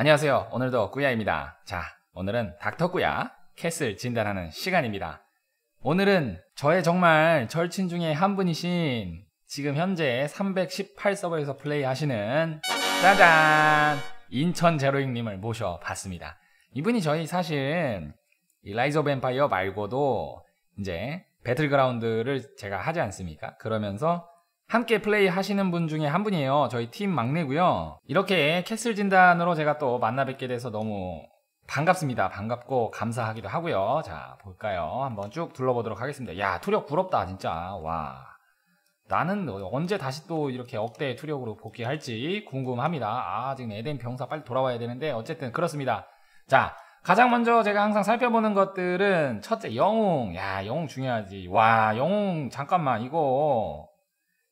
안녕하세요. 오늘도 꾸야입니다. 자, 오늘은 닥터꾸야 캐슬 진단하는 시간입니다. 오늘은 저의 정말 절친 중에 한 분이신 지금 현재 318서버에서 플레이하시는 짜잔! 인천 제로잉님을 모셔봤습니다. 이분이 저희 사실 라이저오파이어 말고도 이제 배틀그라운드를 제가 하지 않습니까? 그러면서 함께 플레이 하시는 분 중에 한 분이에요. 저희 팀 막내고요. 이렇게 캐슬 진단으로 제가 또 만나 뵙게 돼서 너무 반갑습니다. 반갑고 감사하기도 하고요. 자, 볼까요? 한번 쭉 둘러보도록 하겠습니다. 야, 투력 부럽다, 진짜. 와. 나는 언제 다시 또 이렇게 억대 투력으로 복귀할지 궁금합니다. 아, 지금 에덴 병사 빨리 돌아와야 되는데 어쨌든 그렇습니다. 자, 가장 먼저 제가 항상 살펴보는 것들은 첫째 영웅. 야, 영웅 중요하지. 와, 영웅 잠깐만 이거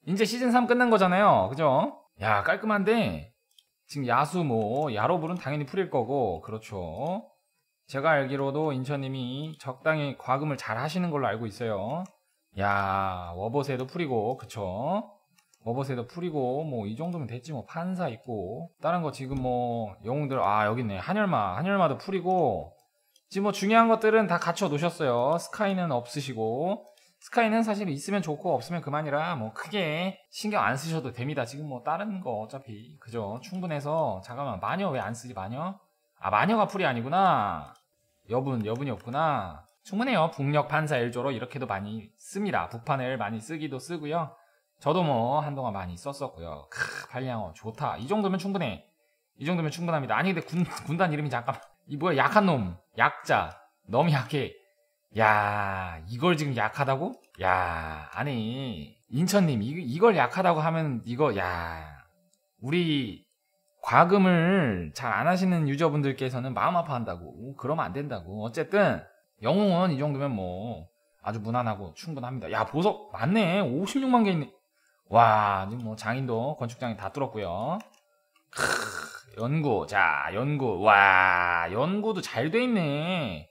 이제 시즌 3 끝난 거잖아요. 그죠? 야, 깔끔한데 지금 야수 뭐 야로불은 당연히 풀일 거고 그렇죠. 제가 알기로도 인천님이 적당히 과금을 잘 하시는 걸로 알고 있어요. 야, 워버세도 풀이고 그쵸? 워버세도 풀이고 뭐 이 정도면 됐지 뭐 판사 있고 다른 거 지금 뭐 영웅들 아 여기 있네 한열마 한열마도 풀이고 지금 뭐 중요한 것들은 다 갖춰 놓으셨어요 스카이는 없으시고 스카이는 사실 있으면 좋고 없으면 그만이라 뭐 크게 신경 안 쓰셔도 됩니다. 지금 뭐 다른 거 어차피 그죠? 충분해서 잠깐만 마녀 왜 안 쓰지 마녀? 아 마녀가 풀이 아니구나. 여분 여분이었구나. 충분해요. 북녘 반사일조로 이렇게도 많이 씁니다. 북판을 많이 쓰기도 쓰고요. 저도 뭐 한동안 많이 썼었고요. 크 발량어 좋다. 이 정도면 충분해. 이 정도면 충분합니다. 아니 근데 군, 군단 이름이 잠깐만 이 뭐야 약한 놈 약자 너무 약해 야 이걸 지금 약하다고? 야 아니 인천님 이, 이걸 약하다고 하면 이거 야 우리 과금을 잘 안 하시는 유저분들께서는 마음 아파한다고 그러면 안 된다고 어쨌든 영웅은 이 정도면 뭐 아주 무난하고 충분합니다 야 보석 맞네 56만 개 있네 와 지금 뭐 장인도 건축장이 다 뚫었고요 크, 연구 자 연구 와 연구도 잘 돼 있네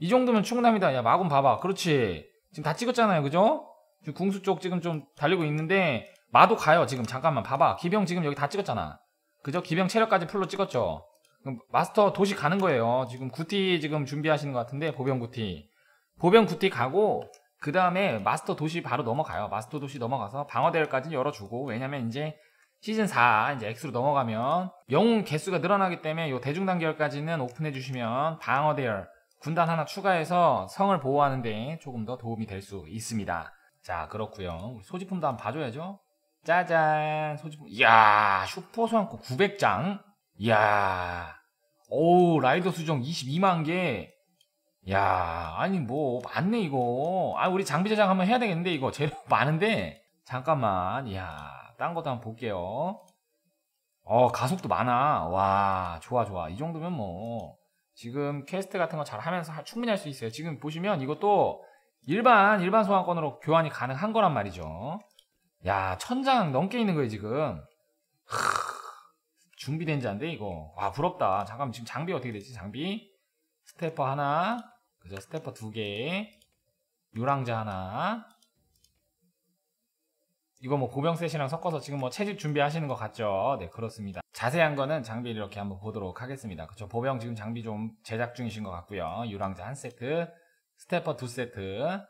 이 정도면 충남이다. 야, 마군 봐봐. 그렇지. 지금 다 찍었잖아요. 그죠? 지금 궁수 쪽 지금 좀 달리고 있는데, 마도 가요. 지금 잠깐만 봐봐. 기병 지금 여기 다 찍었잖아. 그죠? 기병 체력까지 풀로 찍었죠. 마스터 도시 가는 거예요. 지금 구티 지금 준비하시는 것 같은데, 보병 구티. 보병 구티 가고, 그 다음에 마스터 도시 바로 넘어가요. 마스터 도시 넘어가서 방어대열까지 열어주고, 왜냐면 이제 시즌 4 이제 X로 넘어가면 영웅 개수가 늘어나기 때문에 요 대중단계열까지는 오픈해주시면 방어대열 군단 하나 추가해서 성을 보호하는데 조금 더 도움이 될 수 있습니다. 자그렇구요 소지품도 한번 봐줘야죠. 짜잔 소지품 이야 슈퍼 소환권 900장 이야 오 라이더 수정 22만개 야 아니 뭐 많네 이거 아 우리 장비 제작 한번 해야 되겠는데 이거 재료 많은데 잠깐만 이야 딴 것도 한번 볼게요 어 가속도 많아 와 좋아 좋아 이 정도면 뭐 지금 캐스트 같은 거 잘 하면서 충분히 할 수 있어요. 지금 보시면 이것도 일반 일반 소환권으로 교환이 가능한 거란 말이죠. 야 천장 넘게 있는 거예요 지금. 하, 준비된 자인데 이거 와 부럽다. 잠깐만 지금 장비 어떻게 되지? 장비 스태퍼 하나, 그죠? 스태퍼두 개, 유랑자 하나, 이거 뭐보병셋이랑 섞어서 지금 뭐 채집 준비하시는 것 같죠? 네, 그렇습니다. 자세한 거는 장비를 이렇게 한번 보도록 하겠습니다. 그쵸, 보병 지금 장비 좀 제작 중이신 것 같고요. 유랑자 한 세트, 스태퍼 두 세트.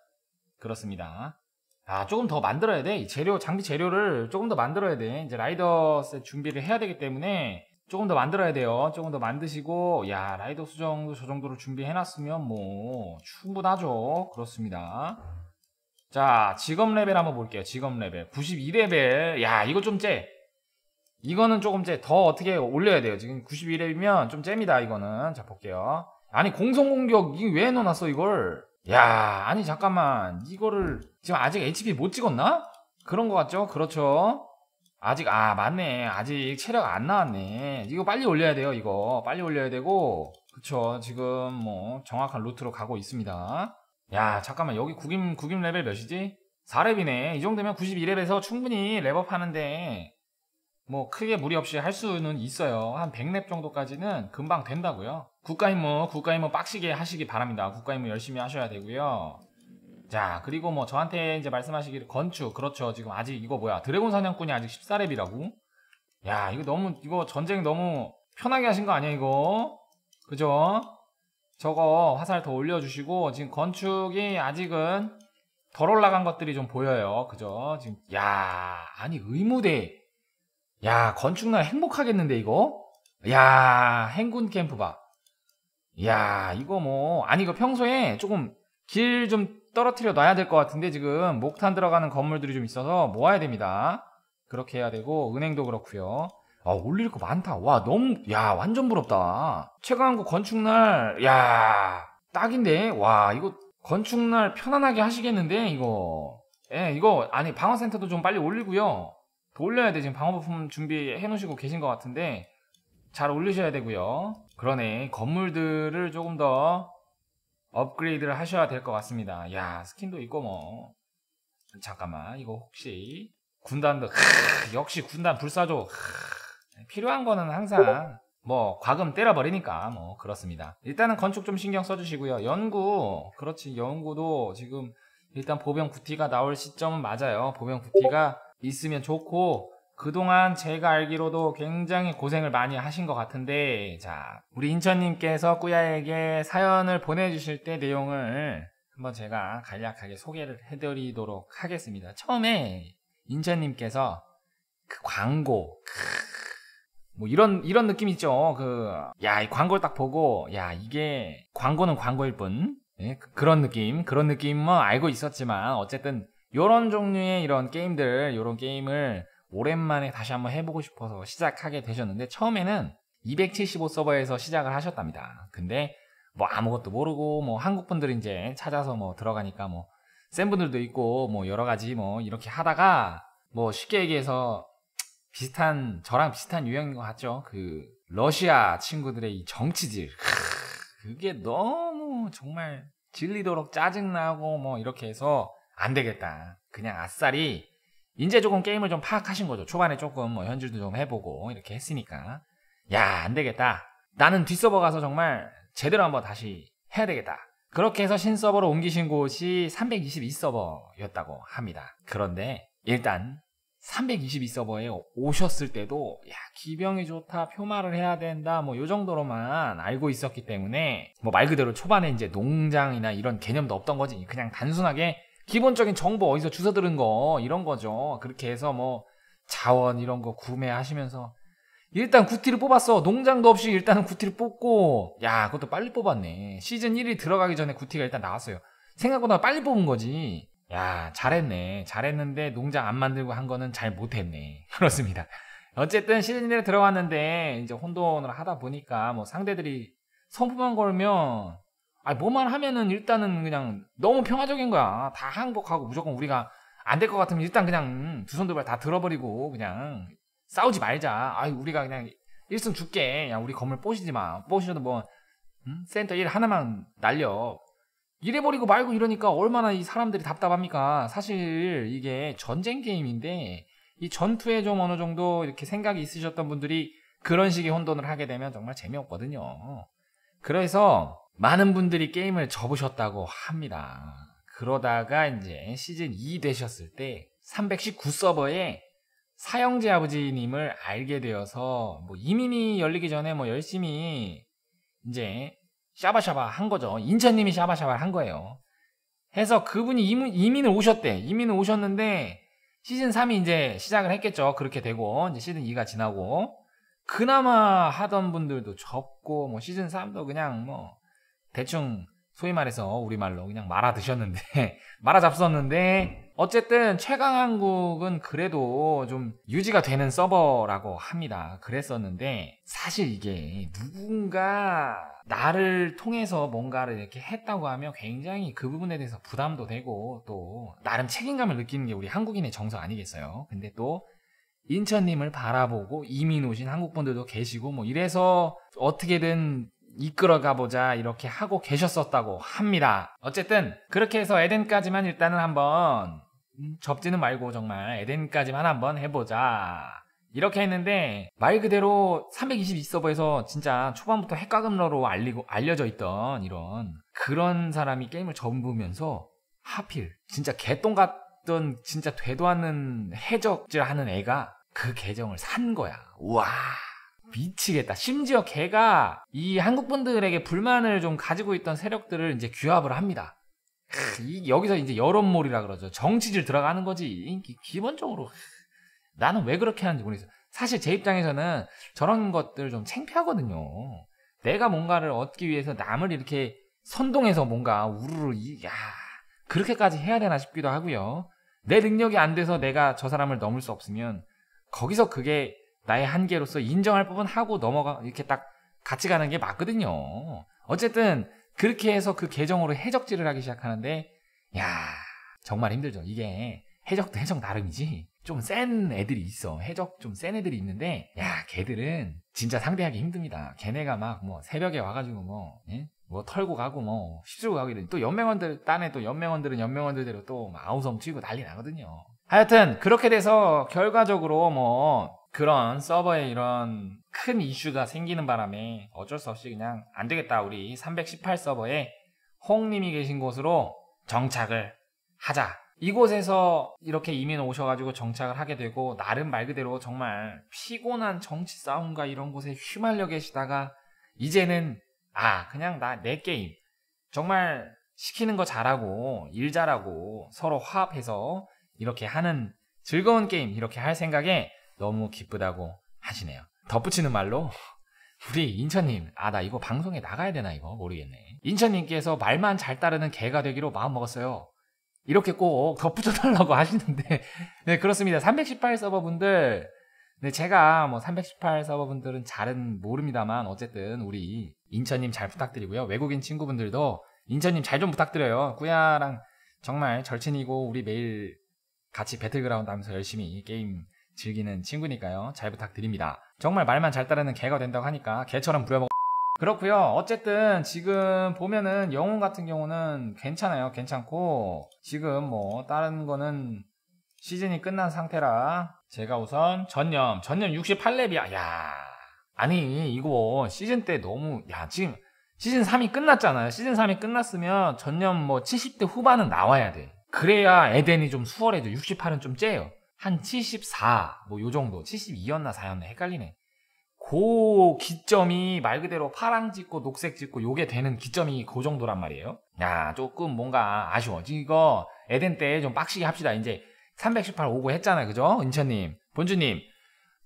그렇습니다. 아, 조금 더 만들어야 돼. 재료, 장비 재료를 조금 더 만들어야 돼. 이제 라이더스 준비를 해야 되기 때문에 조금 더 만들어야 돼요. 조금 더 만드시고, 야, 라이더 수정도 저 정도로 준비해놨으면 뭐, 충분하죠. 그렇습니다. 자, 직업 레벨 한번 볼게요. 직업 레벨. 92레벨. 야, 이거 좀 째. 이거는 조금 째. 더 어떻게 올려야 돼요. 지금 92레벨이면 좀 쨉니다, 이거는. 자, 볼게요. 아니, 공성공격, 이거 왜해놓았어 이걸? 야, 아니, 잠깐만. 이거를 지금 아직 HP 못 찍었나? 그런 것 같죠? 그렇죠. 아직, 아, 맞네. 아직 체력 안 나왔네. 이거 빨리 올려야 돼요, 이거. 빨리 올려야 되고. 그쵸. 지금 뭐, 정확한 루트로 가고 있습니다. 야 잠깐만 여기 구김 구김 레벨 몇이지? 4렙이네 이 정도면 92렙에서 충분히 랩업 하는데 뭐 크게 무리 없이 할 수는 있어요 한 100렙 정도까지는 금방 된다고요 국가임무 국가임무 빡시게 하시기 바랍니다 국가임무 열심히 하셔야 되고요 자 그리고 뭐 저한테 이제 말씀하시기를 건축 그렇죠 지금 아직 이거 뭐야 드래곤 사냥꾼이 아직 14렙이라고 야 이거 너무 이거 전쟁 너무 편하게 하신 거 아니야 이거 그죠 저거 화살 더 올려주시고 지금 건축이 아직은 덜 올라간 것들이 좀 보여요. 그죠? 지금 야 아니 의무대 야 건축날 행복하겠는데 이거 야 행군 캠프 봐야 이거 뭐 아니 이거 평소에 조금 길 좀 떨어뜨려 놔야 될 것 같은데 지금 목탄 들어가는 건물들이 좀 있어서 모아야 됩니다. 그렇게 해야 되고 은행도 그렇고요. 아, 올릴 거 많다. 와, 너무, 야, 완전 부럽다. 최강구 건축날, 야, 딱인데? 와, 이거 건축날 편안하게 하시겠는데, 이거. 예, 이거, 아니, 방어센터도 좀 빨리 올리고요. 더 올려야 돼. 지금 방어부품 준비해 놓으시고 계신 것 같은데, 잘 올리셔야 되고요. 그러네. 건물들을 조금 더 업그레이드를 하셔야 될 것 같습니다. 야, 스킨도 있고 뭐. 잠깐만, 이거 혹시 군단도, 크, 역시 군단 불사조. 크. 필요한 거는 항상 뭐 과금 때려버리니까 뭐 그렇습니다. 일단은 건축 좀 신경 써주시고요. 연구 그렇지 연구도 지금 일단 보병 구티가 나올 시점은 맞아요. 보병 구티가 있으면 좋고 그동안 제가 알기로도 굉장히 고생을 많이 하신 것 같은데 자 우리 인천님께서 꾸야에게 사연을 보내주실 때 내용을 한번 제가 간략하게 소개를 해드리도록 하겠습니다. 처음에 인천님께서 그 광고 크... 뭐 이런 이런 느낌있죠그야이 광고를 딱 보고 야 이게 광고는 광고일 뿐 예? 그, 그런 느낌 그런 느낌은 알고 있었지만 어쨌든 이런 종류의 이런 게임들 이런 게임을 오랜만에 다시 한번 해보고 싶어서 시작하게 되셨는데 처음에는 275 서버에서 시작을 하셨답니다. 근데 뭐 아무것도 모르고 뭐 한국 분들 이제 찾아서 뭐 들어가니까 뭐 센 분들도 있고 뭐 여러 가지 뭐 이렇게 하다가 뭐 쉽게 얘기해서 비슷한 저랑 비슷한 유형인 것 같죠. 그 러시아 친구들의 이 정치질 그게 너무 정말 질리도록 짜증나고 뭐 이렇게 해서 안 되겠다. 그냥 아싸리 이제 조금 게임을 좀 파악하신 거죠. 초반에 조금 뭐 현질도 좀 해보고 이렇게 했으니까 야 안 되겠다. 나는 뒷서버 가서 정말 제대로 한번 다시 해야 되겠다. 그렇게 해서 신서버로 옮기신 곳이 322서버였다고 합니다. 그런데 일단 322서버에 오셨을 때도 야 기병이 좋다 표마를 해야 된다 뭐요 정도로만 알고 있었기 때문에 뭐 말 그대로 초반에 이제 농장이나 이런 개념도 없던 거지 그냥 단순하게 기본적인 정보 어디서 주워 들은 거 이런 거죠 그렇게 해서 뭐 자원 이런 거 구매하시면서 일단 구티를 뽑았어 농장도 없이 일단은 구티를 뽑고 야 그것도 빨리 뽑았네 시즌 1이 들어가기 전에 구티가 일단 나왔어요 생각보다 빨리 뽑은 거지 야, 잘했네. 잘했는데 농장 안 만들고 한 거는 잘 못했네. 그렇습니다. 어쨌든 시즌에 들어갔는데 이제 혼돈을 하다 보니까 뭐 상대들이 선품만 걸면 아 뭐만 하면은 일단은 그냥 너무 평화적인 거야. 다 항복하고 무조건 우리가 안 될 것 같으면 일단 그냥 두손 두 발 다 들어버리고 그냥 싸우지 말자. 아 우리가 그냥 1승 줄게. 야 우리 건물 뽀시지 마. 뽀시셔도 뭐 음? 센터 1 하나만 날려. 이래버리고 말고 이러니까 얼마나 이 사람들이 답답합니까? 사실 이게 전쟁 게임인데 이 전투에 좀 어느 정도 이렇게 생각이 있으셨던 분들이 그런 식의 혼돈을 하게 되면 정말 재미없거든요. 그래서 많은 분들이 게임을 접으셨다고 합니다. 그러다가 이제 시즌 2 되셨을 때 319 서버에 사형제 아버지님을 알게 되어서 뭐 이민이 열리기 전에 뭐 열심히 이제 샤바샤바 한 거죠. 인천님이 샤바샤바를 한 거예요. 해서 그분이 이민, 을 오셨대. 이민을 오셨는데 시즌 3이 이제 시작을 했겠죠. 그렇게 되고 이제 시즌 2가 지나고 그나마 하던 분들도 적고뭐 시즌 3도 그냥 뭐 대충 소위 말해서 우리말로 그냥 말아 드셨는데 말아 잡섰는데 어쨌든 최강한국은 그래도 좀 유지가 되는 서버라고 합니다. 그랬었는데 사실 이게 누군가 나를 통해서 뭔가를 이렇게 했다고 하면 굉장히 그 부분에 대해서 부담도 되고 또 나름 책임감을 느끼는 게 우리 한국인의 정서 아니겠어요. 근데 또 인천님을 바라보고 이민 오신 한국분들도 계시고 뭐 이래서 어떻게든 이끌어가 보자 이렇게 하고 계셨었다고 합니다. 어쨌든 그렇게 해서 에덴까지만 일단은 한번 접지는 말고 정말 에덴까지만 한번 해보자. 이렇게 했는데 말 그대로 322서버에서 진짜 초반부터 핵가금러로 알리고 알려져 있던 이런 그런 사람이 게임을 접으면서 하필 진짜 개똥 같던 진짜 되도 않는 해적질 하는 애가 그 계정을 산 거야. 우와. 미치겠다. 심지어 걔가 이 한국 분들에게 불만을 좀 가지고 있던 세력들을 이제 규합을 합니다. 여기서 이제 여론몰이라 그러죠. 정치질 들어가는 거지. 기, 본적으로 나는 왜 그렇게 하는지 모르겠어 사실 제 입장에서는 저런 것들 을좀 창피하거든요. 내가 뭔가를 얻기 위해서 남을 이렇게 선동해서 뭔가 우르르 이야 그렇게까지 해야 되나 싶기도 하고요. 내 능력이 안 돼서 내가 저 사람을 넘을 수 없으면 거기서 그게 나의 한계로서 인정할 부분 하고 넘어가 이렇게 딱 같이 가는 게 맞거든요. 어쨌든 그렇게 해서 그 계정으로 해적질을 하기 시작하는데 야 정말 힘들죠. 이게 해적도 해적 나름이지 좀 센 애들이 있어. 해적 좀 센 애들이 있는데 야 걔들은 진짜 상대하기 힘듭니다. 걔네가 막 뭐 새벽에 와가지고 뭐 예? 뭐 털고 가고 뭐 휩쓸고 가고 이런 또 연맹원들 딴에 또 연맹원들은 연맹원들대로 또 아우성 튀고 난리 나거든요. 하여튼 그렇게 돼서 결과적으로 뭐 그런 서버에 이런 큰 이슈가 생기는 바람에 어쩔 수 없이 그냥 안 되겠다. 우리 318 서버에 홍님이 계신 곳으로 정착을 하자. 이곳에서 이렇게 이민 오셔가지고 정착을 하게 되고 나름 말 그대로 정말 피곤한 정치 싸움과 이런 곳에 휘말려 계시다가 이제는 아 그냥 나 내 게임 정말 시키는 거 잘하고 일 잘하고 서로 화합해서 이렇게 하는 즐거운 게임 이렇게 할 생각에 너무 기쁘다고 하시네요. 덧붙이는 말로 우리 인천님, 아, 나 이거 방송에 나가야 되나, 이거? 모르겠네. 인천님께서 말만 잘 따르는 개가 되기로 마음먹었어요. 이렇게 꼭 덧붙여달라고 하시는데. 네, 그렇습니다. 318 서버분들. 네, 제가 뭐 318 서버분들은 잘은 모릅니다만, 어쨌든 우리 인천님 잘 부탁드리고요. 외국인 친구분들도 인천님 잘 좀 부탁드려요. 꾸야랑 정말 절친이고, 우리 매일 같이 배틀그라운드 하면서 열심히 게임 즐기는 친구니까요. 잘 부탁드립니다. 정말 말만 잘 따르는 개가 된다고 하니까 개처럼 부려먹 그렇고요. 어쨌든 지금 보면은 영웅 같은 경우는 괜찮아요. 괜찮고 지금 뭐 다른 거는 시즌이 끝난 상태라 제가 우선 전념 전념 68렙이야. 야. 아니 이거 시즌 때 너무 야 지금 시즌 3이 끝났잖아요. 시즌 3이 끝났으면 전년 뭐 70대 후반은 나와야 돼. 그래야 에덴이 좀 수월해져. 68은 좀 째요. 한 74, 뭐요 정도, 72였나 4였나 헷갈리네. 고 기점이 말 그대로 파랑 찍고 녹색 찍고 요게 되는 기점이 그 정도란 말이에요. 야, 조금 뭔가 아쉬워. 이거 에덴 때 좀 빡시게 합시다. 이제 318 오고 했잖아. 그죠? 은천님, 본주님.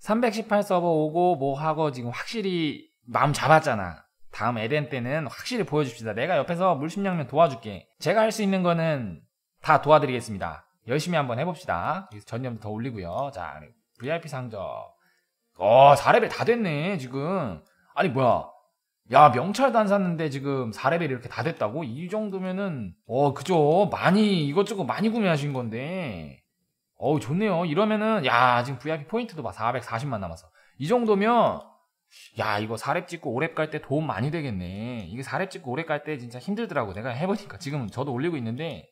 318 서버 오고 뭐 하고 지금 확실히 마음 잡았잖아. 다음 에덴 때는 확실히 보여줍시다. 내가 옆에서 물심양면 도와줄게. 제가 할 수 있는 거는 다 도와드리겠습니다. 열심히 한번 해봅시다. 전념 더 올리고요. 자, VIP 상점. 어, 4레벨 다 됐네, 지금. 아니, 뭐야. 야, 명찰도 안 샀는데 지금 4레벨 이렇게 다 됐다고? 이 정도면은, 어, 그죠. 많이, 이것저것 많이 구매하신 건데. 어우, 좋네요. 이러면은, 야, 지금 VIP 포인트도 막 440만 남았어. 이 정도면, 야, 이거 4렙 찍고 5렙 갈때 도움 많이 되겠네. 이게 4렙 찍고 5렙 갈때 진짜 힘들더라고. 내가 해보니까. 지금 저도 올리고 있는데,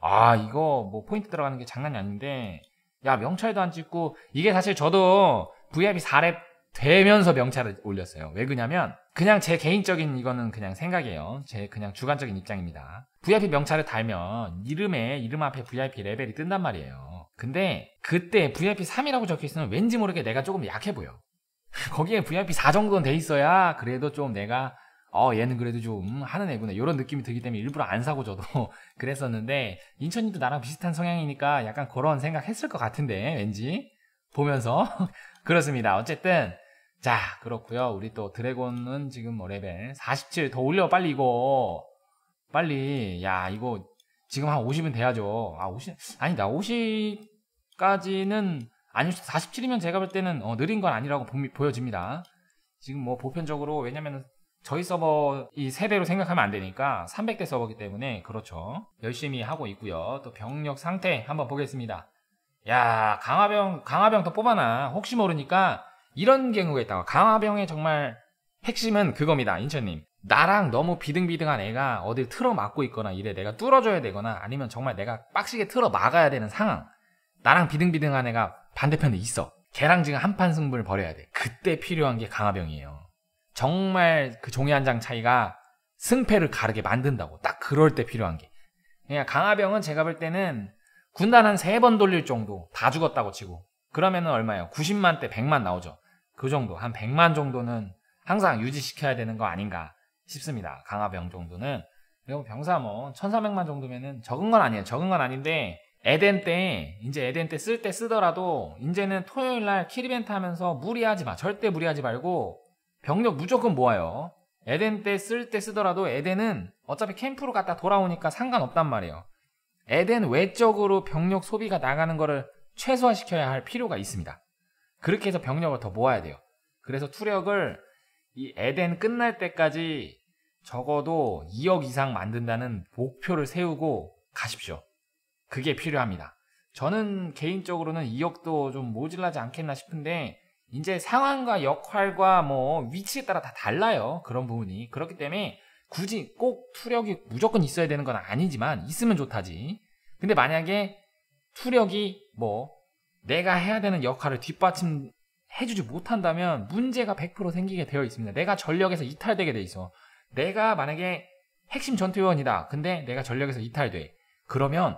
아 이거 뭐 포인트 들어가는 게 장난이 아닌데 야 명찰도 안 찍고 이게 사실 저도 VIP 4렙 되면서 명찰을 올렸어요. 왜 그냐면 그냥 제 개인적인 이거는 그냥 생각이에요. 제 그냥 주관적인 입장입니다. VIP 명찰을 달면 이름에 이름 앞에 VIP 레벨이 뜬단 말이에요. 근데 그때 VIP 3이라고 적혀 있으면 왠지 모르게 내가 조금 약해 보여. 거기에 VIP 4 정도는 돼 있어야 그래도 좀 내가 어, 얘는 그래도 좀 음, 하는 애구나 이런 느낌이 들기 때문에 일부러 안 사고 저도 그랬었는데 인천님도 나랑 비슷한 성향이니까 약간 그런 생각했을 것 같은데 왠지 보면서 그렇습니다. 어쨌든 자 그렇고요. 우리 또 드래곤은 지금 뭐 레벨 47 더 올려 빨리 이거 빨리 야 이거 지금 한 50은 돼야죠. 아50 아니다 50까지는 아니 47이면 제가 볼 때는 어, 느린 건 아니라고 보, 보여집니다. 지금 뭐 보편적으로 왜냐면 은 저희 서버 이세배로 생각하면 안 되니까 300대 서버기 때문에 그렇죠. 열심히 하고 있고요. 또 병력 상태 한번 보겠습니다. 야 강화병 강화병 더 뽑아놔. 혹시 모르니까 이런 경우가 있다고. 강화병의 정말 핵심은 그겁니다. 인천님. 나랑 너무 비등비등한 애가 어딜 틀어 막고 있거나 이래 내가 뚫어줘야 되거나 아니면 정말 내가 빡시게 틀어 막아야 되는 상황. 나랑 비등비등한 애가 반대편에 있어. 걔랑 지금 한판 승부를 벌여야 돼. 그때 필요한 게 강화병이에요. 정말 그 종이 한 장 차이가 승패를 가르게 만든다고. 딱 그럴 때 필요한 게. 그냥 그러니까 강화병은 제가 볼 때는 군단 한 세 번 돌릴 정도 다 죽었다고 치고 그러면은 얼마예요? 90만 대 100만 나오죠. 그 정도 한 100만 정도는 항상 유지시켜야 되는 거 아닌가 싶습니다. 강화병 정도는 그리고 병사 뭐1 3 0 0만 정도면은 적은 건 아니에요. 적은 건 아닌데 에덴 때 이제 에덴 때 쓸 때 쓰더라도 이제는 토요일 날 키리벤트 하면서 무리하지 마. 절대 무리하지 말고 병력 무조건 모아요. 에덴 때 쓸 때 쓰더라도 에덴은 어차피 캠프로 갔다 돌아오니까 상관없단 말이에요. 에덴 외적으로 병력 소비가 나가는 거를 최소화시켜야 할 필요가 있습니다. 그렇게 해서 병력을 더 모아야 돼요. 그래서 투력을 이 에덴 끝날 때까지 적어도 2억 이상 만든다는 목표를 세우고 가십시오. 그게 필요합니다. 저는 개인적으로는 2억도 좀 모질라지 않겠나 싶은데 이제 상황과 역할과 뭐 위치에 따라 다 달라요. 그런 부분이. 그렇기 때문에 굳이 꼭 투력이 무조건 있어야 되는 건 아니지만 있으면 좋다지. 근데 만약에 투력이 뭐 내가 해야 되는 역할을 뒷받침 해주지 못한다면 문제가 100% 생기게 되어 있습니다. 내가 전력에서 이탈되게 돼 있어. 내가 만약에 핵심 전투요원이다. 근데 내가 전력에서 이탈돼. 그러면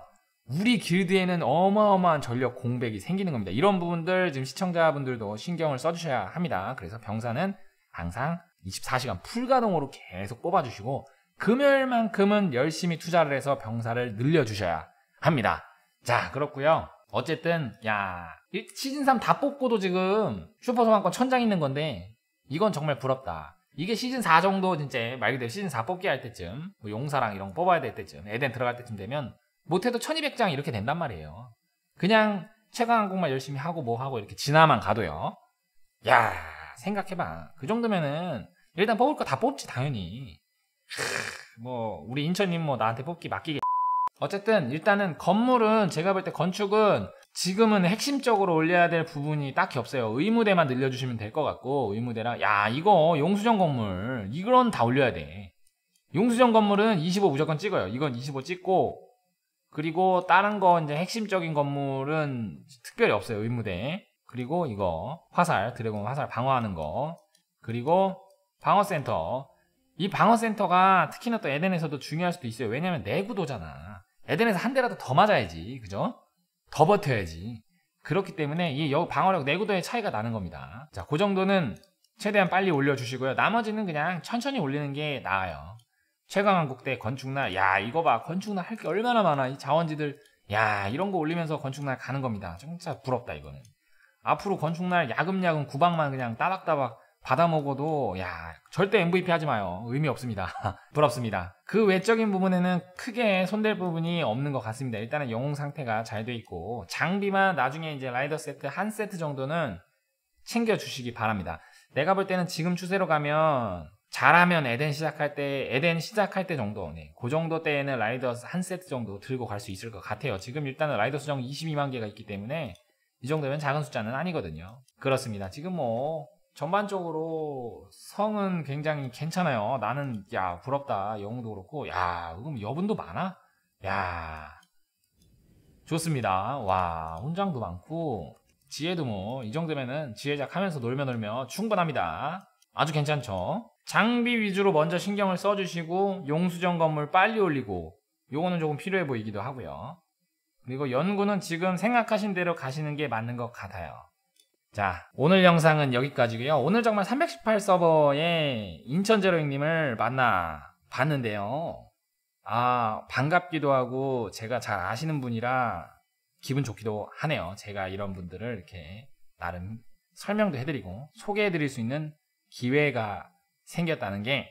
우리 길드에는 어마어마한 전력 공백이 생기는 겁니다. 이런 부분들 지금 시청자분들도 신경을 써주셔야 합니다. 그래서 병사는 항상 24시간 풀가동으로 계속 뽑아주시고 금요일만큼은 열심히 투자를 해서 병사를 늘려주셔야 합니다. 자 그렇고요. 어쨌든 야 시즌 3 다 뽑고도 지금 슈퍼 소환권 천장 있는 건데 이건 정말 부럽다. 이게 시즌 4 정도 진짜 말 그대로 시즌 4 뽑기 할 때쯤 뭐 용사랑 이런 거 뽑아야 될 때쯤 에덴 들어갈 때쯤 되면 못해도 1200장 이렇게 된단 말이에요. 그냥 최강 항공만 열심히 하고 뭐 하고 이렇게 지나만 가도요. 야, 생각해봐. 그 정도면은 일단 뽑을 거 다 뽑지, 당연히. 뭐, 우리 인천님 뭐 나한테 뽑기 맡기게. 어쨌든 일단은 건물은 제가 볼 때 건축은 지금은 핵심적으로 올려야 될 부분이 딱히 없어요. 의무대만 늘려주시면 될 것 같고, 의무대랑, 야, 이거 용수정 건물, 이건 다 올려야 돼. 용수정 건물은 25 무조건 찍어요. 이건 25 찍고, 그리고 다른 거 이제 핵심적인 건물은 특별히 없어요. 의무대. 그리고 이거 화살 드래곤 화살 방어하는 거. 그리고 방어센터. 이 방어센터가 특히나 또 에덴에서도 중요할 수도 있어요. 왜냐면 내구도잖아. 에덴에서 한 대라도 더 맞아야지. 그죠? 더 버텨야지. 그렇기 때문에 이 방어력 내구도의 차이가 나는 겁니다. 자, 그 정도는 최대한 빨리 올려주시고요. 나머지는 그냥 천천히 올리는 게 나아요. 최강한국 대 건축날 야 이거 봐 건축날 할 게 얼마나 많아 이 자원지들 야 이런 거 올리면서 건축날 가는 겁니다 진짜 부럽다 이거는 앞으로 건축날 야금야금 구박만 그냥 따박따박 받아 먹어도 야 절대 MVP 하지 마요 의미 없습니다 부럽습니다 그 외적인 부분에는 크게 손댈 부분이 없는 것 같습니다 일단은 영웅 상태가 잘 돼 있고 장비만 나중에 이제 라이더 세트 한 세트 정도는 챙겨주시기 바랍니다 내가 볼 때는 지금 추세로 가면 잘하면 에덴 시작할 때 에덴 시작할 때 정도네. 그 정도 때에는 라이더스 한 세트 정도 들고 갈 수 있을 것 같아요. 지금 일단은 라이더스 정 22만 개가 있기 때문에 이 정도면 작은 숫자는 아니거든요. 그렇습니다. 지금 뭐 전반적으로 성은 굉장히 괜찮아요. 나는 야 부럽다. 영웅도 그렇고 야 그럼 여분도 많아. 야 좋습니다. 와 훈장도 많고 지혜도 뭐 이 정도면은 지혜작 하면서 놀며 놀며 충분합니다. 아주 괜찮죠. 장비 위주로 먼저 신경을 써주시고 용수정 건물 빨리 올리고 요거는 조금 필요해 보이기도 하고요. 그리고 연구는 지금 생각하신 대로 가시는 게 맞는 것 같아요. 자 오늘 영상은 여기까지고요. 오늘 정말 318서버에 인천제로잉님을 만나 봤는데요. 아 반갑기도 하고 제가 잘 아시는 분이라 기분 좋기도 하네요. 제가 이런 분들을 이렇게 나름 설명도 해드리고 소개해드릴 수 있는 기회가 생겼다는 게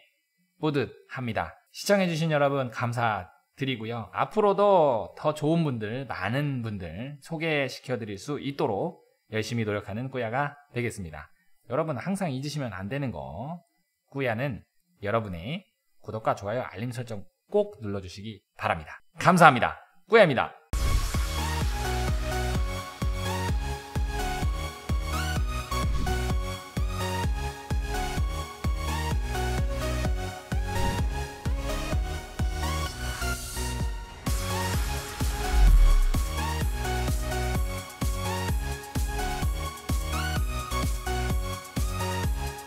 뿌듯합니다. 시청해주신 여러분 감사드리고요. 앞으로도 더 좋은 분들, 많은 분들 소개시켜드릴 수 있도록 열심히 노력하는 꾸야가 되겠습니다. 여러분 항상 잊으시면 안 되는 거 꾸야는 여러분의 구독과 좋아요, 알림 설정 꼭 눌러주시기 바랍니다. 감사합니다. 꾸야입니다.